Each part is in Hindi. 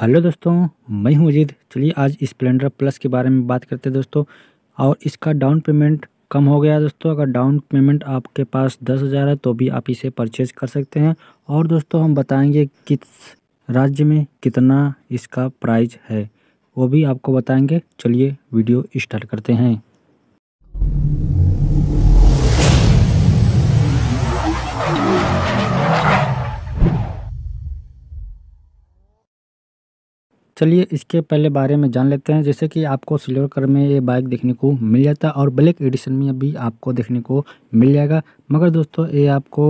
हेलो दोस्तों मैं हूं अजीत चलिए आज स्प्लेंडर प्लस के बारे में बात करते हैं दोस्तों और इसका डाउन पेमेंट कम हो गया दोस्तों अगर डाउन पेमेंट आपके पास दस हज़ार है तो भी आप इसे परचेज़ कर सकते हैं और दोस्तों हम बताएंगे किस राज्य में कितना इसका प्राइस है वो भी आपको बताएंगे चलिए वीडियो स्टार्ट करते हैं चलिए इसके पहले बारे में जान लेते हैं जैसे कि आपको सिल्वर कलर में ये बाइक देखने को मिल जाता है और ब्लैक एडिशन में भी आपको देखने को मिल जाएगा मगर दोस्तों ये आपको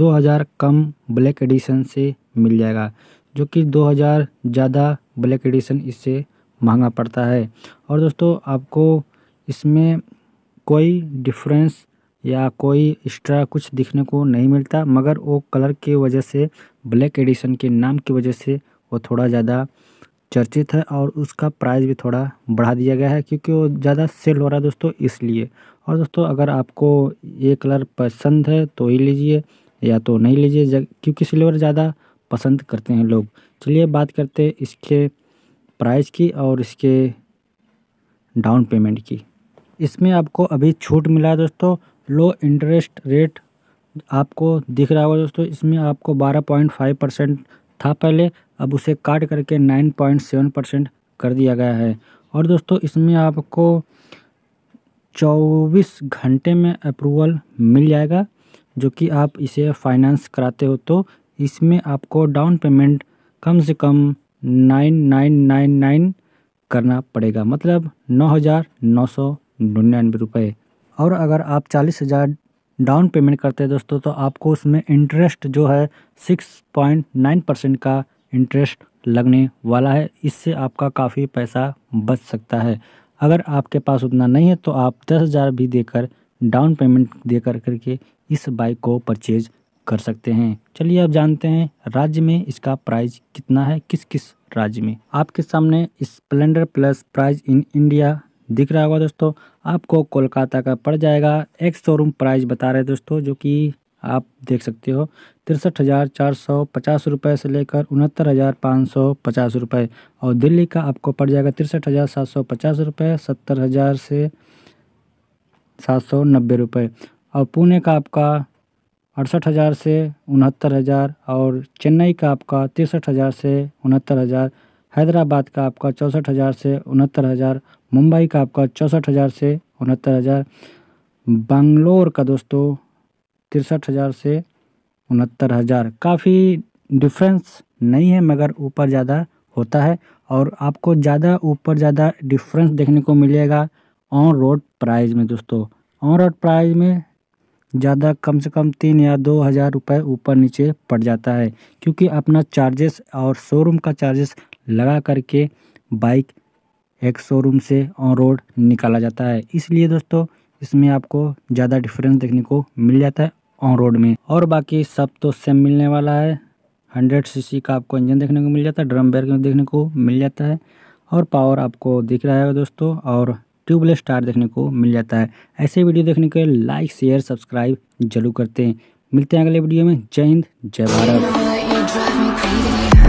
2000 कम ब्लैक एडिशन से मिल जाएगा जो कि 2000 ज़्यादा ब्लैक एडिशन इससे महंगा पड़ता है और दोस्तों आपको इसमें कोई डिफ्रेंस या कोई एक्स्ट्रा कुछ दिखने को नहीं मिलता मगर वो कलर की वजह से ब्लैक एडिशन के नाम की वजह से वो थोड़ा ज़्यादा चर्चित है और उसका प्राइस भी थोड़ा बढ़ा दिया गया है क्योंकि वो ज़्यादा सेल हो रहा है दोस्तों इसलिए और दोस्तों अगर आपको ये कलर पसंद है तो ही लीजिए या तो नहीं लीजिए क्योंकि सिल्वर ज़्यादा पसंद करते हैं लोग चलिए बात करते हैं इसके प्राइस की और इसके डाउन पेमेंट की इसमें आपको अभी छूट मिला है दोस्तों लो इंटरेस्ट रेट आपको दिख रहा होगा दोस्तों इसमें आपको 12.5 परसेंट था पहले अब उसे काट करके नाइन पॉइंट सेवन परसेंट कर दिया गया है और दोस्तों इसमें आपको चौबीस घंटे में अप्रूवल मिल जाएगा जो कि आप इसे फाइनेंस कराते हो तो इसमें आपको डाउन पेमेंट कम से कम नाइन नाइन नाइन नाइन करना पड़ेगा मतलब नौ हज़ार नौ सौ निन्यानवे रुपये और अगर आप चालीस हज़ार डाउन पेमेंट करते हैं दोस्तों तो आपको उसमें इंटरेस्ट जो है सिक्स पॉइंट नाइन परसेंट का इंटरेस्ट लगने वाला है इससे आपका काफ़ी पैसा बच सकता है अगर आपके पास उतना नहीं है तो आप दस हज़ार भी देकर डाउन पेमेंट देकर करके इस बाइक को परचेज कर सकते हैं चलिए आप जानते हैं राज्य में इसका प्राइस कितना है किस किस राज्य में आपके सामने Splendor plus price in India दिख रहा होगा दोस्तों आपको कोलकाता का पड़ जाएगा एक्स शोरूम प्राइस बता रहे दोस्तों जो कि आप देख सकते हो तिरसठ हज़ार चार सौ पचास रुपये से लेकर उनहत्तर हज़ार पाँच सौ पचास रुपये और दिल्ली का आपको पड़ जाएगा तिरसठ हज़ार सात सौ पचास रुपये सत्तर हज़ार से सात सौ नब्बे रुपये और पुणे का आपका अड़सठ हज़ार से उनहत्तर हज़ार और चेन्नई का आपका तिरसठ हज़ार से उनहत्तर हज़ार हैदराबाद का आपका चौंसठ हज़ार से उनहत्तर हज़ार मुंबई का आपका चौंसठ हज़ार से उनहत्तर हज़ार बंगलोर का दोस्तों तिरसठ हज़ार से उनहत्तर हज़ार काफ़ी डिफरेंस नहीं है मगर ऊपर ज़्यादा होता है और आपको ज़्यादा ऊपर ज़्यादा डिफरेंस देखने को मिलेगा ऑन रोड प्राइस में दोस्तों ऑन रोड प्राइस में ज़्यादा कम से कम तीन या दो हज़ार रुपये ऊपर नीचे पड़ जाता है क्योंकि अपना चार्जेस और शोरूम का चार्जेस लगा करके बाइक एक शोरूम से ऑन रोड निकाला जाता है इसलिए दोस्तों इसमें आपको ज़्यादा डिफरेंस देखने को मिल जाता है ऑन रोड में और बाकी सब तो सेम मिलने वाला है हंड्रेड सीसी का आपको इंजन देखने को मिल जाता है ड्रम बैर देखने को मिल जाता है और पावर आपको दिख रहा है दोस्तों और ट्यूबलेस टायर देखने को मिल जाता है ऐसे वीडियो देखने के लिए लाइक शेयर सब्सक्राइब जरूर करते हैं मिलते हैं अगले वीडियो में जय हिंद जय भारत